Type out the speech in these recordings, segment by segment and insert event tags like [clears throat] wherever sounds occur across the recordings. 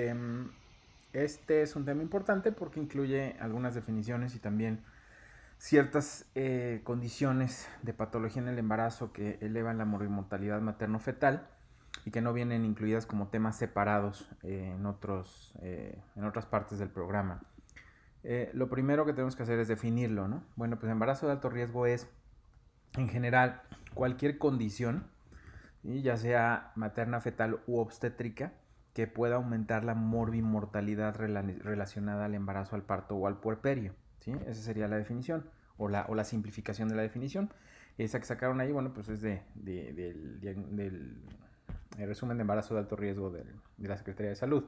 Em, este es un tema importante porque incluye algunas definiciones y también ciertas eh, condiciones de patología en el embarazo que elevan la mortalidad materno-fetal y que no vienen incluidas como temas separados eh, en, otros, eh, en otras partes del programa. lo primero que tenemos que hacer es definirlo, Bueno, pues embarazo de alto riesgo es, en general, cualquier condición, ya sea materna, fetal u obstétrica, que pueda aumentar la morbimortalidad mortalidad relacionada al embarazo, al parto o al puerperio. ¿sí? Esa sería la definición o la, o la simplificación de la definición. Esa que sacaron ahí, bueno, pues es de, del, resumen de embarazo de alto riesgo de la Secretaría de Salud.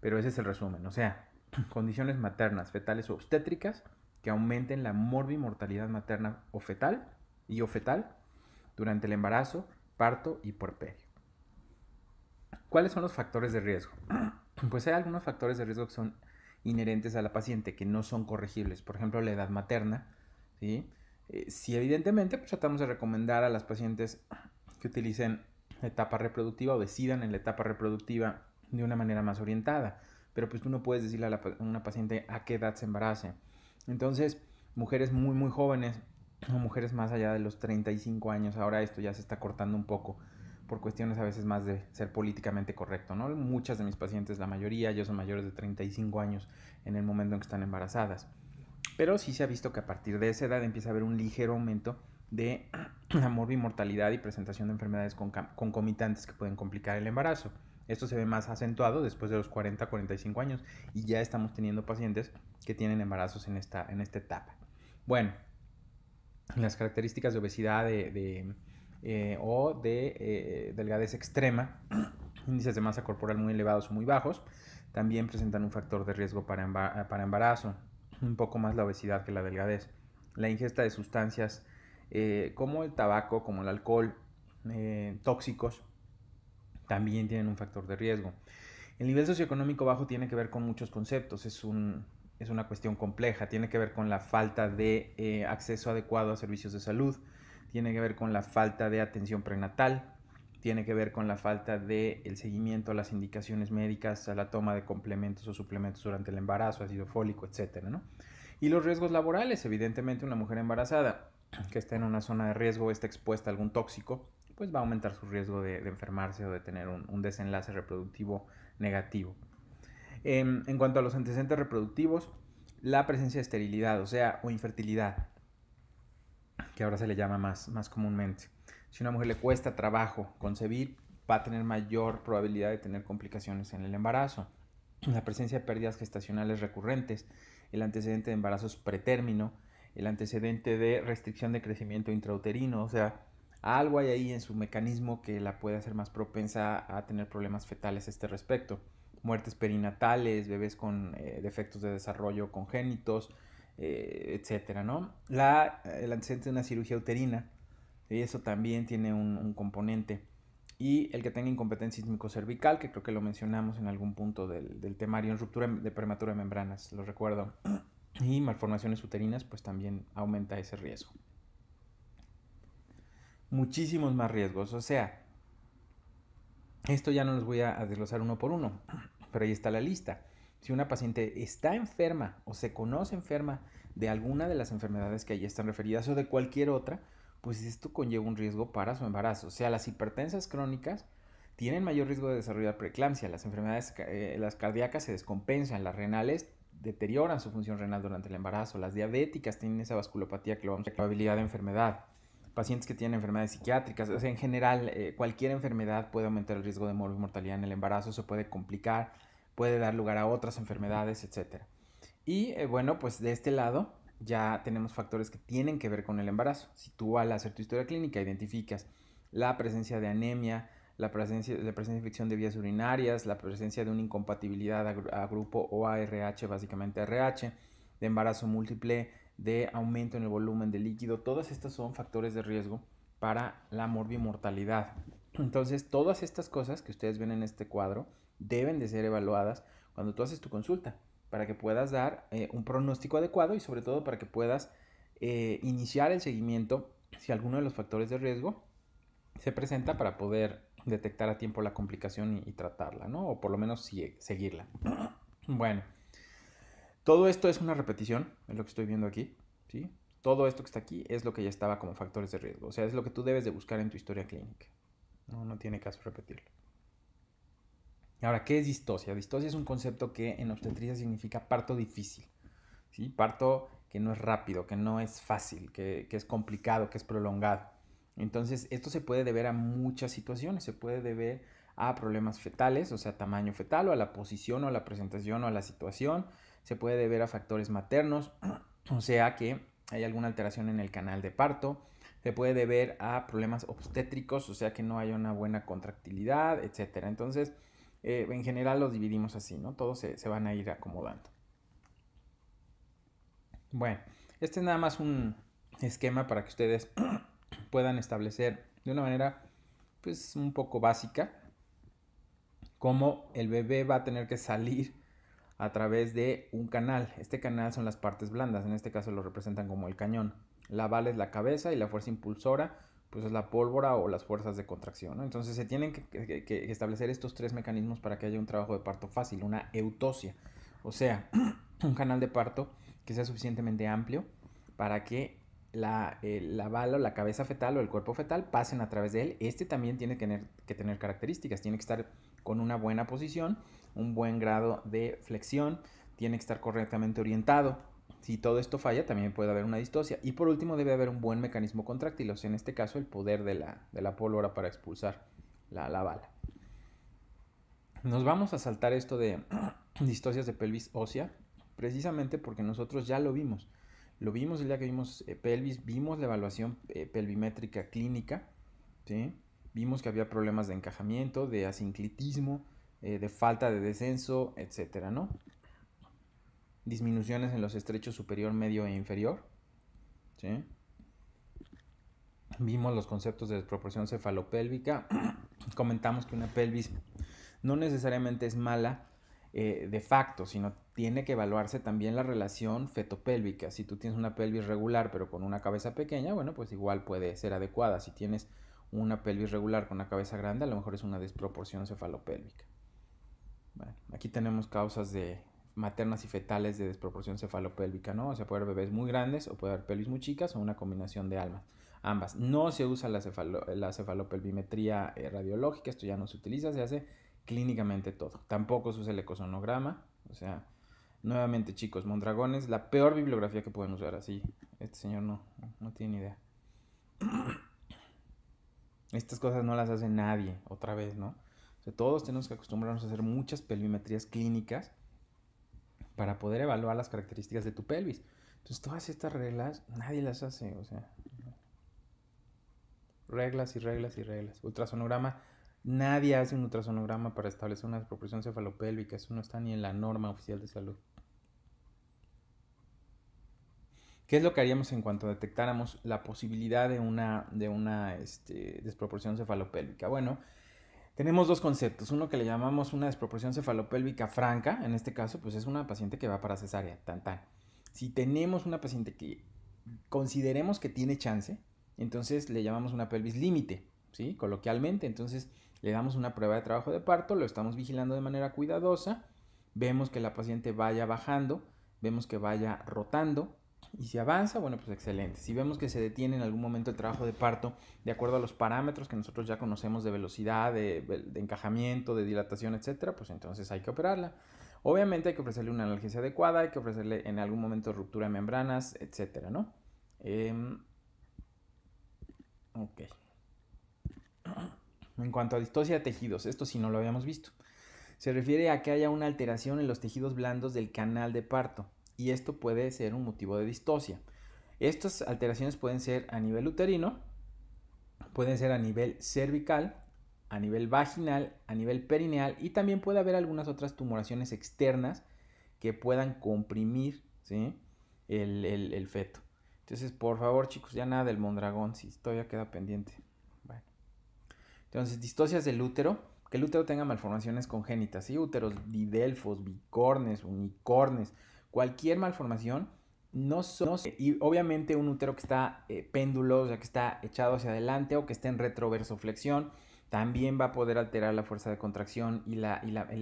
Pero ese es el resumen, o sea, [clears throat] condiciones maternas, fetales o obstétricas que aumenten la morbimortalidad materna o fetal y o fetal durante el embarazo, parto y puerperio. ¿Cuáles son los factores de riesgo? [clears throat] Pues hay algunos factores de riesgo que son inherentes a la paciente, que no son corregibles. Por ejemplo, la edad materna. ¿sí? Eh, si evidentemente pues, tratamos de recomendar a las pacientes [clears throat] que utilicen etapa reproductiva o decidan en la etapa reproductiva de una manera más orientada. Pero pues tú no puedes decirle a, una paciente a qué edad se embarace. Entonces, mujeres muy, muy jóvenes o mujeres más allá de los 35 años, ahora esto ya se está cortando un poco por cuestiones a veces más de ser políticamente correcto, ¿no? Muchas de mis pacientes, la mayoría, ya son mayores de 35 años en el momento en que están embarazadas. Pero sí se ha visto que a partir de esa edad empieza a haber un ligero aumento de [clears throat] la morbimortalidad y presentación de enfermedades concomitantes que pueden complicar el embarazo. Esto se ve más acentuado después de los 40 45 años y ya estamos teniendo pacientes que tienen embarazos en esta, en esta etapa. Bueno, las características de obesidad, de eh, o de eh, delgadez extrema, [clears throat] índices de masa corporal muy elevados o muy bajos, también presentan un factor de riesgo para, embarazo, un poco más la obesidad que la delgadez. La ingesta de sustancias eh, como el tabaco, como el alcohol, tóxicos, también tienen un factor de riesgo. El nivel socioeconómico bajo tiene que ver con muchos conceptos, es un, una cuestión compleja, tiene que ver con la falta de acceso adecuado a servicios de salud, tiene que ver con la falta de atención prenatal, tiene que ver con la falta del de seguimiento a las indicaciones médicas, a la toma de complementos o suplementos durante el embarazo, ácido fólico, etc. Y los riesgos laborales, evidentemente una mujer embarazada que está en una zona de riesgo, o está expuesta a algún tóxico, pues va a aumentar su riesgo de, enfermarse o de tener un, desenlace reproductivo negativo. Em, en cuanto a los antecedentes reproductivos, la presencia de esterilidad, o sea, o infertilidad, que ahora se le llama más, comúnmente. Si a una mujer le cuesta trabajo concebir, va a tener mayor probabilidad de tener complicaciones en el embarazo. La presencia de pérdidas gestacionales recurrentes, el antecedente de embarazos pretérmino, el antecedente de restricción de crecimiento intrauterino, o sea, algo hay ahí en su mecanismo que la puede hacer más propensa a tener problemas fetales a este respecto. Muertes perinatales, bebés con eh, defectos de desarrollo congénitos, eh, etcétera, ¿no? La, el antecedente de una cirugía uterina, y eh, eso también tiene un, componente. Y el que tenga incompetencia sísmico-cervical, que creo que lo mencionamos en algún punto del, del temario, en ruptura de prematura de membranas, lo recuerdo. [clears throat] Y malformaciones uterinas, pues también aumenta ese riesgo. Muchísimos más riesgos, o sea, esto ya no los voy a desglosar uno por uno, [clears throat] pero ahí está la lista si una paciente está enferma o se conoce enferma de alguna de las enfermedades que allí están referidas o de cualquier otra, pues esto conlleva un riesgo para su embarazo. O sea, las hipertensas crónicas tienen mayor riesgo de desarrollar preeclampsia, las enfermedades eh, las cardíacas se descompensan, las renales deterioran su función renal durante el embarazo, las diabéticas tienen esa vasculopatía que lo vamos a probabilidad de enfermedad, pacientes que tienen enfermedades psiquiátricas, o sea, en general eh, cualquier enfermedad puede aumentar el riesgo de mortalidad en el embarazo, se puede complicar, puede dar lugar a otras enfermedades, etc. Y eh, bueno, pues de este lado ya tenemos factores que tienen que ver con el embarazo. Si tú al hacer tu historia clínica identificas la presencia de anemia, la presencia, de presencia de infección de vías urinarias, la presencia de una incompatibilidad a, grupo o básicamente RH, de embarazo múltiple, de aumento en el volumen de líquido, todas estas son factores de riesgo para la morbimortalidad. Entonces, todas estas cosas que ustedes ven en este cuadro, deben de ser evaluadas cuando tú haces tu consulta, para que puedas dar eh, un pronóstico adecuado y sobre todo para que puedas eh, iniciar el seguimiento si alguno de los factores de riesgo se presenta para poder detectar a tiempo la complicación y, tratarla, ¿no? O por lo menos seguirla. [clears throat] bueno, todo esto es una repetición, es lo que estoy viendo aquí, ¿sí? Todo esto que está aquí es lo que ya estaba como factores de riesgo, o sea, es lo que tú debes de buscar en tu historia clínica. no tiene caso repetirlo. Ahora, ¿qué es distosia? Distosia es un concepto que en obstetricia significa parto difícil, ¿sí? Parto que no es rápido, que no es fácil, que, es complicado, que es prolongado. Entonces, esto se puede deber a muchas situaciones, se puede deber a problemas fetales, o sea, tamaño fetal, o a la posición, o a la presentación, o a la situación, se puede deber a factores maternos, [clears throat] o sea, que hay alguna alteración en el canal de parto, se puede deber a problemas obstétricos, o sea, que no hay una buena contractilidad, etc. Entonces, eh, en general los dividimos así, ¿no? Todos se, se, van a ir acomodando. Bueno, este es nada más un esquema para que ustedes [clears throat] puedan establecer de una manera pues un poco básica cómo el bebé va a tener que salir a través de un canal. Este canal son las partes blandas, en este caso lo representan como el cañón. La bala es la cabeza y la fuerza impulsora pues es la pólvora o las fuerzas de contracción. Entonces se tienen que, establecer estos tres mecanismos para que haya un trabajo de parto fácil, una eutosia, o sea, [clears throat] un canal de parto que sea suficientemente amplio para que la, bala la la cabeza fetal o el cuerpo fetal pasen a través de él. Este también tiene que tener, que tener características, tiene que estar con una buena posición, un buen grado de flexión, tiene que estar correctamente orientado, si todo esto falla, también puede haber una distosia. Y por último, debe haber un buen mecanismo contráctil, o sea, en este caso, el poder de la, pólvora para expulsar la, la bala. Nos vamos a saltar esto de [clears throat] distosias de pelvis ósea, precisamente porque nosotros ya lo vimos. Lo vimos el día que vimos eh, pelvis, vimos la evaluación eh, pelvimétrica clínica, ¿sí? vimos que había problemas de encajamiento, de asinclitismo, eh, de falta de descenso, etcétera, ¿no? disminuciones en los estrechos superior, medio e inferior. Vimos los conceptos de desproporción cefalopélvica. [clears throat] Comentamos que una pelvis no necesariamente es mala eh, de facto, sino tiene que evaluarse también la relación fetopélvica. Si tú tienes una pelvis regular pero con una cabeza pequeña, bueno, pues igual puede ser adecuada. Si tienes una pelvis regular con una cabeza grande, a lo mejor es una desproporción cefalopélvica. aquí tenemos causas de maternas y fetales de desproporción cefalopélvica, ¿no? O sea, puede haber bebés muy grandes o puede haber pelvis muy chicas o una combinación de almas, ambas. No se usa la, cefalopelvimetría eh, radiológica, esto ya no se utiliza, se hace clínicamente todo. Tampoco se usa el ecosonograma, o sea, nuevamente chicos, Mondragones, la peor bibliografía que pueden usar, así, este señor no, no tiene idea. [clears throat] Estas cosas no las hace nadie, otra vez, ¿no? O sea, todos tenemos que acostumbrarnos a hacer muchas pelvimetrías clínicas, para poder evaluar las características de tu pelvis. Entonces, todas estas reglas nadie las hace, o sea. Reglas y reglas y reglas. Ultrasonograma, nadie hace un ultrasonograma para establecer una desproporción cefalopélvica, eso no está ni en la norma oficial de salud. ¿Qué es lo que haríamos en cuanto detectáramos la posibilidad de una, de una este, desproporción cefalopélvica? Bueno, tenemos dos conceptos. Uno que le llamamos una desproporción cefalopélvica franca, en este caso, pues es una paciente que va para cesárea, tan Si tenemos una paciente que consideremos que tiene chance, entonces le llamamos una pelvis límite, ¿sí? Coloquialmente, entonces le damos una prueba de trabajo de parto, lo estamos vigilando de manera cuidadosa, vemos que la paciente vaya bajando, vemos que vaya rotando, y si avanza, bueno, pues excelente. Si vemos que se detiene en algún momento el trabajo de parto, de acuerdo a los parámetros que nosotros ya conocemos de velocidad, de, encajamiento, de dilatación, etcétera, pues entonces hay que operarla. Obviamente hay que ofrecerle una analgesia adecuada, hay que ofrecerle en algún momento ruptura de membranas, etcétera, ¿no? Em, en cuanto a distosia de tejidos, esto sí no lo habíamos visto. Se refiere a que haya una alteración en los tejidos blandos del canal de parto y esto puede ser un motivo de distosia. Estas alteraciones pueden ser a nivel uterino, pueden ser a nivel cervical, a nivel vaginal, a nivel perineal y también puede haber algunas otras tumoraciones externas que puedan comprimir el, feto. Entonces, por favor, chicos, ya nada del mondragón, si todavía queda pendiente. Bueno. Entonces, distosias del útero, que el útero tenga malformaciones congénitas, ¿sí? úteros didelfos, bicornes, unicornes, cualquier malformación, no y obviamente un útero que está eh, péndulo, o sea, que está echado hacia adelante o que esté en retroversoflexión, también va a poder alterar la fuerza de contracción y la,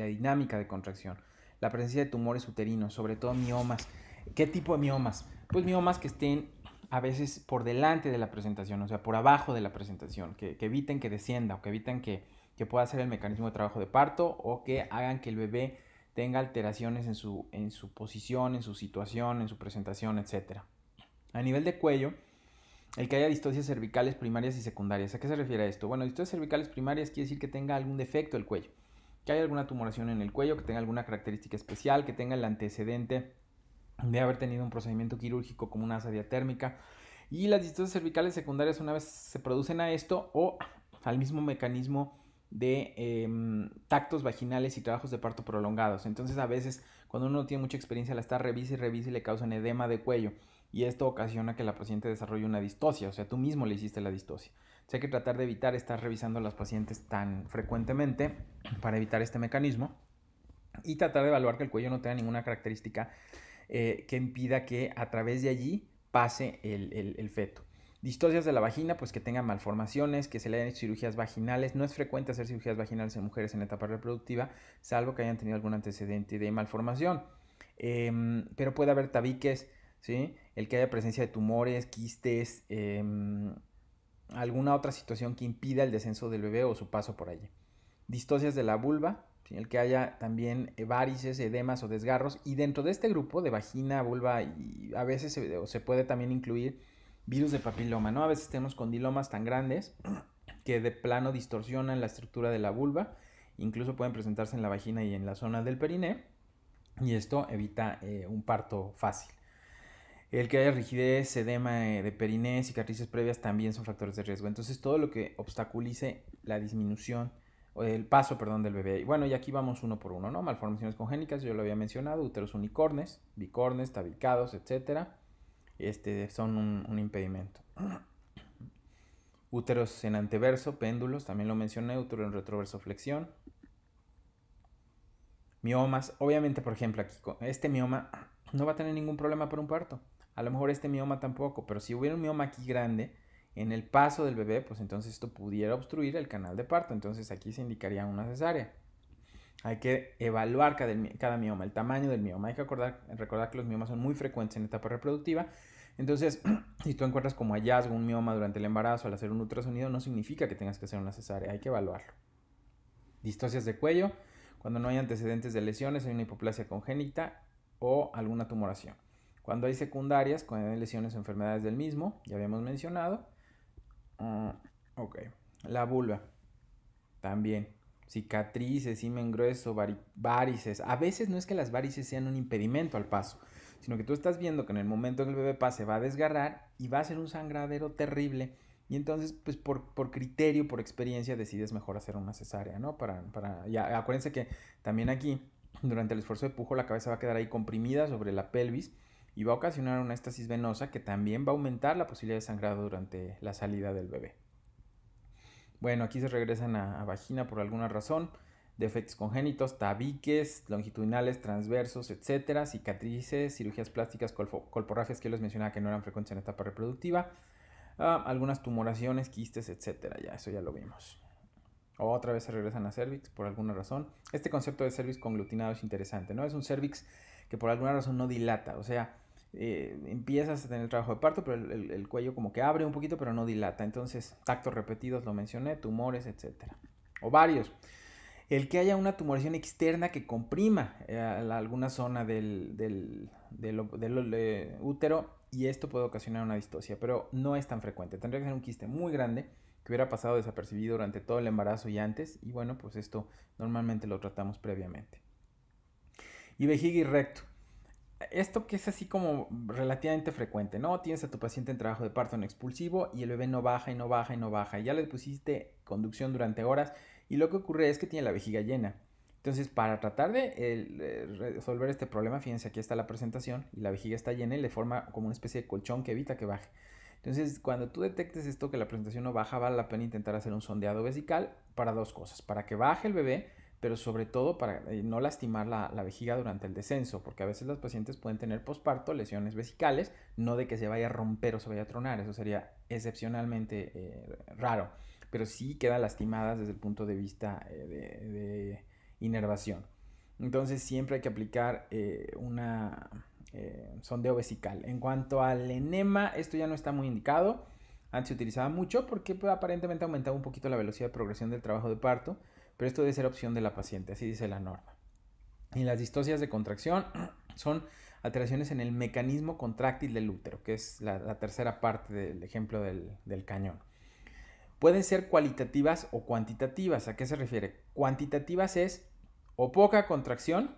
dinámica de contracción. La presencia de tumores uterinos, sobre todo miomas. ¿Qué tipo de miomas? Pues miomas que estén a veces por delante de la presentación, o sea, por abajo de la presentación, que, eviten que descienda o que eviten que, que pueda ser el mecanismo de trabajo de parto o que hagan que el bebé tenga alteraciones en su, en su posición, en su situación, en su presentación, etc. A nivel de cuello, el que haya distosias cervicales primarias y secundarias. ¿A qué se refiere esto? Bueno, distosias cervicales primarias quiere decir que tenga algún defecto el cuello, que haya alguna tumoración en el cuello, que tenga alguna característica especial, que tenga el antecedente de haber tenido un procedimiento quirúrgico como una asa diatérmica. Y las distosias cervicales secundarias, una vez se producen a esto o al mismo mecanismo de em, tactos vaginales y trabajos de parto prolongados. Entonces a veces cuando uno no tiene mucha experiencia la está revisa y revisa y le causan edema de cuello y esto ocasiona que la paciente desarrolle una distosia, o sea, tú mismo le hiciste la distosia. O sea, hay que tratar de evitar estar revisando a las pacientes tan frecuentemente para evitar este mecanismo y tratar de evaluar que el cuello no tenga ninguna característica eh, que impida que a través de allí pase el feto. Distosias de la vagina, pues que tenga malformaciones, que se le hayan hecho cirugías vaginales. No es frecuente hacer cirugías vaginales en mujeres en etapa reproductiva, salvo que hayan tenido algún antecedente de malformación. Em, pero puede haber tabiques, ¿sí? El que haya presencia de tumores, quistes, em, alguna otra situación que impida el descenso del bebé o su paso por allí. Distosias de la vulva, el que haya también eh, varices, edemas o desgarros. Y dentro de este grupo de vagina, vulva, y a veces se puede también incluir virus de papiloma, ¿no? A veces tenemos condilomas tan grandes que de plano distorsionan la estructura de la vulva, incluso pueden presentarse en la vagina y en la zona del periné, y esto evita eh, un parto fácil. El que haya rigidez, edema eh, de periné, cicatrices previas también son factores de riesgo. Entonces, todo lo que obstaculice la disminución o el paso, perdón, del bebé. Y bueno, y aquí vamos uno por uno, ¿no? Malformaciones congénicas, yo lo había mencionado, úteros unicornes, bicornes, tabicados, etcétera este, son un, un impedimento. Úteros en anteverso, péndulos, también lo mencioné, útero en retroverso, flexión. Miomas, obviamente, por ejemplo, aquí este mioma [clears throat] no va a tener ningún problema por un parto. A lo mejor este mioma tampoco, pero si hubiera un mioma aquí grande, en el paso del bebé, pues entonces esto pudiera obstruir el canal de parto. Entonces aquí se indicaría una cesárea. Hay que evaluar cada, mioma, el tamaño del mioma. Hay que recordar que los miomas son muy frecuentes en etapa reproductiva. Entonces, [clears throat] si tú encuentras como hallazgo un mioma durante el embarazo al hacer un ultrasonido, no significa que tengas que hacer una cesárea, hay que evaluarlo. Distosias de cuello, cuando no hay antecedentes de lesiones, hay una hipoplasia congénita o alguna tumoración. Cuando hay secundarias, cuando hay lesiones o enfermedades del mismo, ya habíamos mencionado. Mm, ok, la vulva, también cicatrices, himen grueso, varices. A veces no es que las varices sean un impedimento al paso, sino que tú estás viendo que en el momento en que el bebé pase va a desgarrar y va a ser un sangradero terrible. Y entonces, pues por, por criterio, por experiencia, decides mejor hacer una cesárea, ¿no? Para, para... Y acuérdense que también aquí, durante el esfuerzo de pujo, la cabeza va a quedar ahí comprimida sobre la pelvis y va a ocasionar una estasis venosa que también va a aumentar la posibilidad de sangrado durante la salida del bebé. Bueno, aquí se regresan a, vagina por alguna razón, defectos congénitos, tabiques, longitudinales, transversos, etcétera, cicatrices, cirugías plásticas, colporrafias que yo les mencionaba que no eran frecuentes en etapa reproductiva, ah, algunas tumoraciones, quistes, etcétera. Ya, eso ya lo vimos. Otra vez se regresan a cervix por alguna razón. Este concepto de cervix conglutinado es interesante, ¿no? Es un cervix que por alguna razón no dilata, o sea, eh, empiezas a tener trabajo de parto, pero el, cuello como que abre un poquito, pero no dilata. Entonces, tactos repetidos, lo mencioné, tumores, etcétera. o varios El que haya una tumoración externa que comprima eh, alguna zona del, eh, útero y esto puede ocasionar una distosia, pero no es tan frecuente. Tendría que ser un quiste muy grande que hubiera pasado desapercibido durante todo el embarazo y antes, y bueno, pues esto normalmente lo tratamos previamente. Y vejiga y recto esto que es así como relativamente frecuente, ¿no? Tienes a tu paciente en trabajo de parto en expulsivo y el bebé no baja y no baja y no baja. Y ya le pusiste conducción durante horas y lo que ocurre es que tiene la vejiga llena. Entonces, para tratar de resolver este problema, fíjense, aquí está la presentación y la vejiga está llena y le forma como una especie de colchón que evita que baje. Entonces, cuando tú detectes esto, que la presentación no baja, vale la pena intentar hacer un sondeado vesical para dos cosas. Para que baje el bebé pero sobre todo para eh, no lastimar la, vejiga durante el descenso, porque a veces las pacientes pueden tener posparto, lesiones vesicales, no de que se vaya a romper o se vaya a tronar, eso sería excepcionalmente eh, raro, pero sí quedan lastimadas desde el punto de vista eh, de, inervación. Entonces siempre hay que aplicar un una sondeo vesical. En cuanto al enema, esto ya no está muy indicado, antes se utilizaba mucho porque pues, aparentemente aumentaba un poquito la velocidad de progresión del trabajo de parto, pero esto debe ser opción de la paciente, así dice la norma. Y las distocias de contracción [clears throat] son alteraciones en el mecanismo contráctil del útero, que es la, tercera parte del ejemplo del, cañón. Pueden ser cualitativas o cuantitativas. ¿A qué se refiere? Cuantitativas es o poca contracción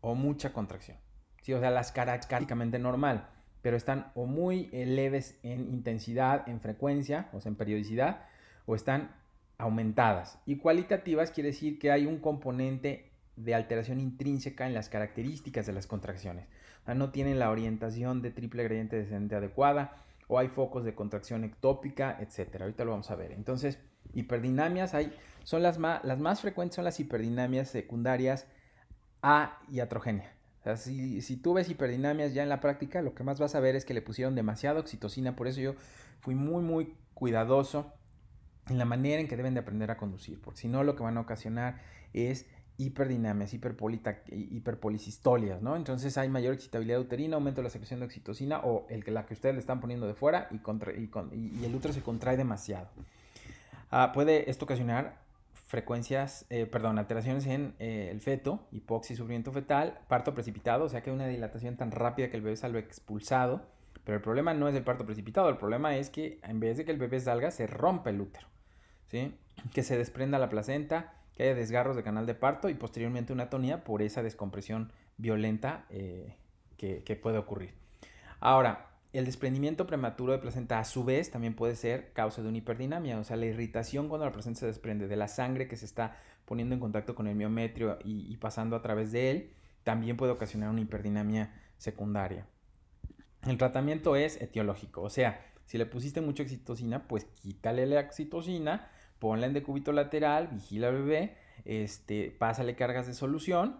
o mucha contracción. ¿Sí? O sea, las característicamente normal, pero están o muy leves en intensidad, en frecuencia, o sea, en periodicidad, o están aumentadas. Y cualitativas quiere decir que hay un componente de alteración intrínseca en las características de las contracciones. no tienen la orientación de triple gradiente descendente adecuada o hay focos de contracción ectópica, etc. Ahorita lo vamos a ver. Entonces, hiperdinamias hay, son las más, las más frecuentes son las hiperdinamias secundarias a iatrogenia. O si, si, tú ves hiperdinamias ya en la práctica, lo que más vas a ver es que le pusieron demasiado oxitocina. Por eso yo fui muy, muy cuidadoso en la manera en que deben de aprender a conducir, porque si no lo que van a ocasionar es hiperdinamias, hiperpolisistolias, ¿no? Entonces hay mayor excitabilidad uterina, aumento de la secreción de oxitocina o el, la que ustedes le están poniendo de fuera y, y, el útero se contrae demasiado. Ah, puede esto ocasionar frecuencias, eh, perdón, alteraciones en eh, el feto, hipoxia, sufrimiento fetal, parto precipitado, o sea que una dilatación tan rápida que el bebé salga expulsado, pero el problema no es el parto precipitado, el problema es que en vez de que el bebé salga, se rompe el útero que se desprenda la placenta, que haya desgarros de canal de parto y posteriormente una atonía por esa descompresión violenta eh, que, puede ocurrir. Ahora, el desprendimiento prematuro de placenta a su vez también puede ser causa de una hiperdinamia, o sea, la irritación cuando la placenta se desprende de la sangre que se está poniendo en contacto con el miometrio y, pasando a través de él, también puede ocasionar una hiperdinamia secundaria. El tratamiento es etiológico, o sea, si le pusiste mucha oxitocina, pues quítale la oxitocina ponla en decúbito lateral, vigila al bebé, este, pásale cargas de solución,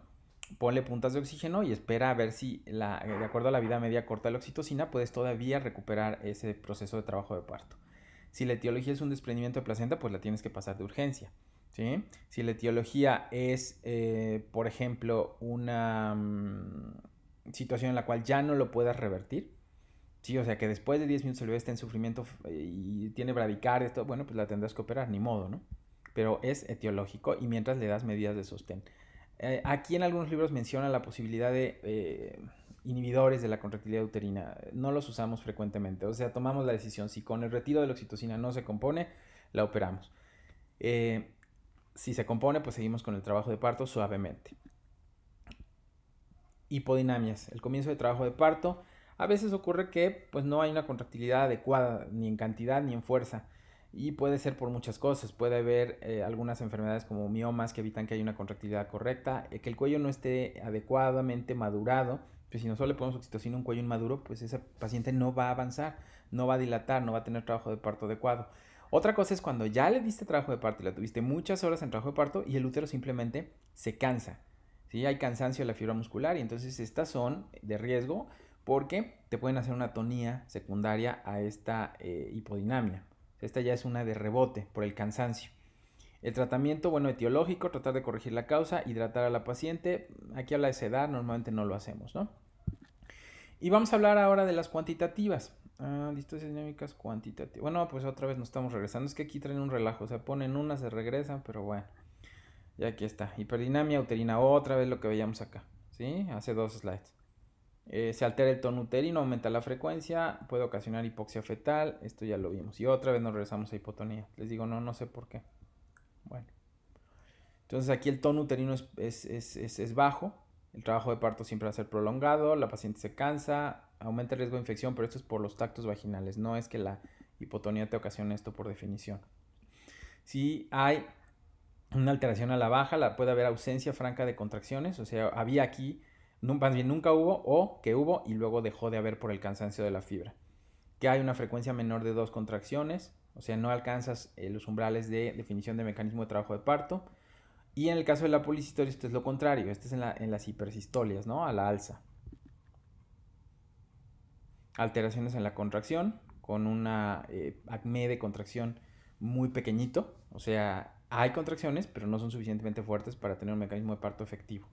ponle puntas de oxígeno y espera a ver si, de acuerdo a la vida media corta de la oxitocina, puedes todavía recuperar ese proceso de trabajo de parto. Si la etiología es un desprendimiento de placenta, pues la tienes que pasar de urgencia. Si la etiología es, eh, por ejemplo, una mm, situación en la cual ya no lo puedas revertir, Sí, o sea, que después de 10 minutos el bebé está en sufrimiento y tiene bradicardia, todo, bueno, pues la tendrás que operar, ni modo, ¿no? Pero es etiológico y mientras le das medidas de sostén. Eh, aquí en algunos libros menciona la posibilidad de eh, inhibidores de la contractilidad uterina. No los usamos frecuentemente. O sea, tomamos la decisión. Si con el retiro de la oxitocina no se compone, la operamos. Eh, si se compone, pues seguimos con el trabajo de parto suavemente. Hipodinamias. El comienzo de trabajo de parto a veces ocurre que pues no hay una contractilidad adecuada ni en cantidad ni en fuerza y puede ser por muchas cosas. Puede haber eh, algunas enfermedades como miomas que evitan que haya una contractilidad correcta, eh, que el cuello no esté adecuadamente madurado. Pues si nosotros le ponemos oxitocina a un cuello inmaduro, pues ese paciente no va a avanzar, no va a dilatar, no va a tener trabajo de parto adecuado. Otra cosa es cuando ya le diste trabajo de parto y la tuviste muchas horas en trabajo de parto y el útero simplemente se cansa. si Hay cansancio de la fibra muscular y entonces estas son de riesgo porque te pueden hacer una tonía secundaria a esta eh, hipodinamia. Esta ya es una de rebote por el cansancio. El tratamiento, bueno, etiológico, tratar de corregir la causa, hidratar a la paciente. Aquí habla de sedar, normalmente no lo hacemos, ¿no? Y vamos a hablar ahora de las cuantitativas. Ah, distancias dinámicas cuantitativas. Bueno, pues otra vez nos estamos regresando. Es que aquí traen un relajo. Se ponen una, se regresan, pero bueno. Y aquí está. Hiperdinamia, uterina, otra vez lo que veíamos acá. ¿Sí? Hace dos slides. Eh, se altera el tono uterino, aumenta la frecuencia, puede ocasionar hipoxia fetal, esto ya lo vimos. Y otra vez nos regresamos a hipotonía. Les digo, no, no sé por qué. Bueno. Entonces aquí el tono uterino es, bajo, el trabajo de parto siempre va a ser prolongado, la paciente se cansa, aumenta el riesgo de infección, pero esto es por los tactos vaginales, no es que la hipotonía te ocasione esto por definición. Si hay una alteración a la baja, la, puede haber ausencia franca de contracciones, o sea, había aquí más bien nunca hubo o que hubo y luego dejó de haber por el cansancio de la fibra. Que hay una frecuencia menor de dos contracciones, o sea, no alcanzas eh, los umbrales de definición de mecanismo de trabajo de parto. Y en el caso de la policistoria, esto es lo contrario, esto es en, las hipersistolias, ¿no? A la alza. Alteraciones en la contracción, con una eh, acme de contracción muy pequeñito, o sea, hay contracciones, pero no son suficientemente fuertes para tener un mecanismo de parto efectivo.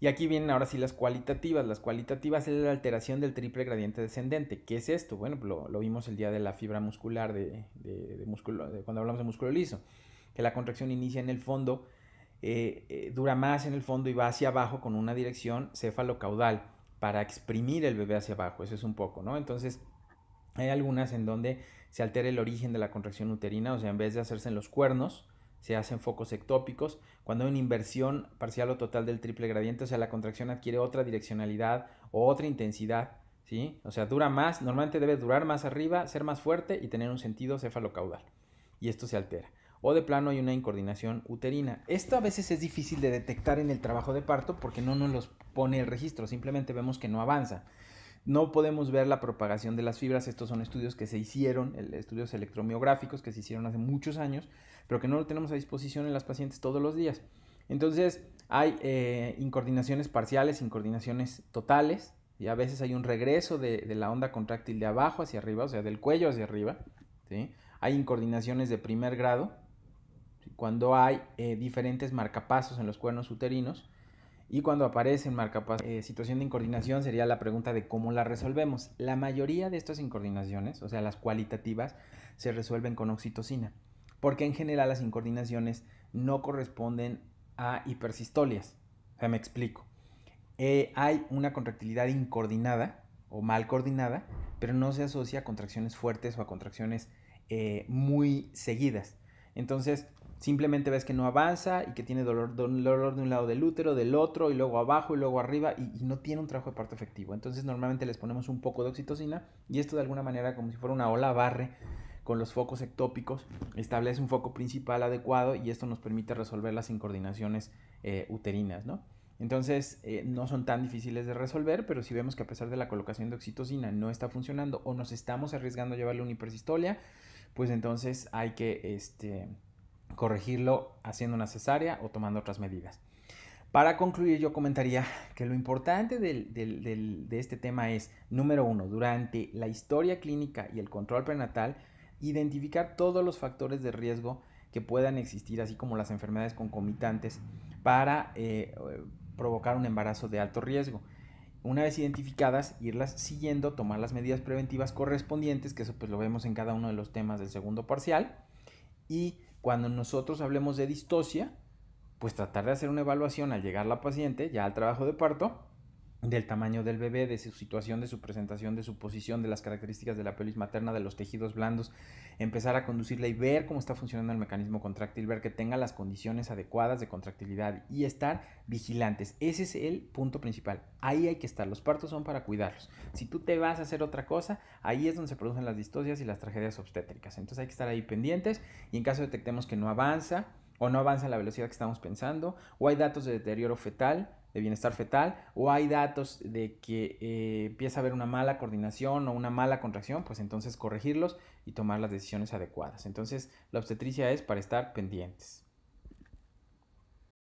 Y aquí vienen ahora sí las cualitativas. Las cualitativas es la alteración del triple gradiente descendente. ¿Qué es esto? Bueno, lo, vimos el día de la fibra muscular, de, de, músculo, cuando hablamos de músculo liso, que la contracción inicia en el fondo, eh, eh, dura más en el fondo y va hacia abajo con una dirección cefalocaudal para exprimir el bebé hacia abajo. Eso es un poco, ¿no? Entonces, hay algunas en donde se altera el origen de la contracción uterina, o sea, en vez de hacerse en los cuernos, se hacen focos ectópicos. Cuando hay una inversión parcial o total del triple gradiente, o sea, la contracción adquiere otra direccionalidad o otra intensidad, ¿sí? O sea, dura más, normalmente debe durar más arriba, ser más fuerte y tener un sentido cefalocaudal. Y esto se altera. O de plano hay una incoordinación uterina. Esto a veces es difícil de detectar en el trabajo de parto porque no nos los pone el registro, simplemente vemos que no avanza. No podemos ver la propagación de las fibras. Estos son estudios que se hicieron, estudios electromiográficos que se hicieron hace muchos años, pero que no lo tenemos a disposición en las pacientes todos los días. Entonces, hay eh, incoordinaciones parciales, incoordinaciones totales, y a veces hay un regreso de, la onda contráctil de abajo hacia arriba, o sea, del cuello hacia arriba. ¿sí? Hay incoordinaciones de primer grado, cuando hay eh, diferentes marcapasos en los cuernos uterinos, y cuando aparece en eh, situación de incoordinación sería la pregunta de cómo la resolvemos. La mayoría de estas incoordinaciones, o sea, las cualitativas, se resuelven con oxitocina, porque en general las incoordinaciones no corresponden a hipersistolias. me explico. Eh, hay una contractilidad incoordinada o mal coordinada, pero no se asocia a contracciones fuertes o a contracciones eh, muy seguidas. Entonces, Simplemente ves que no avanza y que tiene dolor, dolor de un lado del útero, del otro, y luego abajo y luego arriba, y, no tiene un trabajo de parto efectivo. Entonces normalmente les ponemos un poco de oxitocina y esto de alguna manera como si fuera una ola barre con los focos ectópicos, establece un foco principal adecuado y esto nos permite resolver las incoordinaciones eh, uterinas, ¿no? Entonces, eh, no son tan difíciles de resolver, pero si vemos que a pesar de la colocación de oxitocina no está funcionando o nos estamos arriesgando a llevarle una hipersistolia, pues entonces hay que, este, corregirlo haciendo una cesárea o tomando otras medidas. Para concluir, yo comentaría que lo importante de este tema es, número uno, durante la historia clínica y el control prenatal, identificar todos los factores de riesgo que puedan existir, así como las enfermedades concomitantes, para eh, provocar un embarazo de alto riesgo. Una vez identificadas, irlas siguiendo, tomar las medidas preventivas correspondientes, que eso pues lo vemos en cada uno de los temas del segundo parcial, y cuando nosotros hablemos de distosia, pues tratar de hacer una evaluación al llegar la paciente ya al trabajo de parto del tamaño del bebé, de su situación, de su presentación, de su posición, de las características de la pelvis materna, de los tejidos blandos, empezar a conducirla y ver cómo está funcionando el mecanismo contractil, ver que tenga las condiciones adecuadas de contractilidad y estar vigilantes. Ese es el punto principal. Ahí hay que estar. Los partos son para cuidarlos. Si tú te vas a hacer otra cosa, ahí es donde se producen las distosias y las tragedias obstétricas. Entonces hay que estar ahí pendientes y en caso detectemos que no avanza o no avanza a la velocidad que estamos pensando o hay datos de deterioro fetal, de bienestar fetal o hay datos de que eh, empieza a haber una mala coordinación o una mala contracción, pues entonces corregirlos y tomar las decisiones adecuadas. Entonces la obstetricia es para estar pendientes.